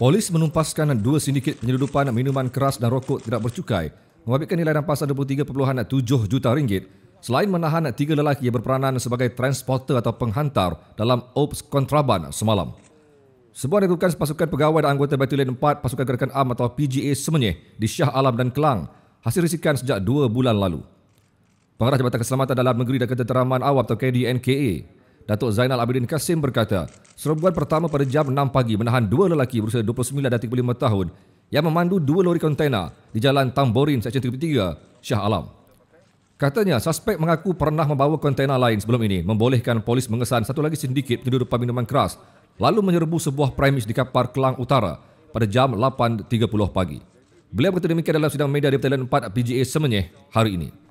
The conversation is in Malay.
Polis menumpaskan dua sindiket penyeludupan minuman keras dan rokok tidak bercukai menghabiskan nilai rampasan 23.7 juta ringgit selain menahan tiga lelaki yang berperanan sebagai transporter atau penghantar dalam ops kontraban semalam. Sebuah rekrutkan pasukan pegawai dan anggota Batalion 4 Pasukan Gerakan Am atau PGA Semenyih di Shah Alam dan Kelang hasil risikan sejak dua bulan lalu. Pengarah Jabatan Keselamatan Dalam Negeri dan Ketenteraman Awam atau KDNKA, Datuk Zainal Abidin Kasim berkata, serbuan pertama pada jam 6 pagi menahan dua lelaki berusia 29 dan 35 tahun yang memandu dua lori kontena di jalan Tamborin, Seksyen 33, Shah Alam. Katanya, suspek mengaku pernah membawa kontena lain sebelum ini membolehkan polis mengesan satu lagi sindiket penduduk depan keras lalu menyerbu sebuah premis di Kapar Kelang Utara pada jam 8.30 pagi. Beliau berkata demikian dalam sidang media di Pertalian 4 PGA Semenyih hari ini.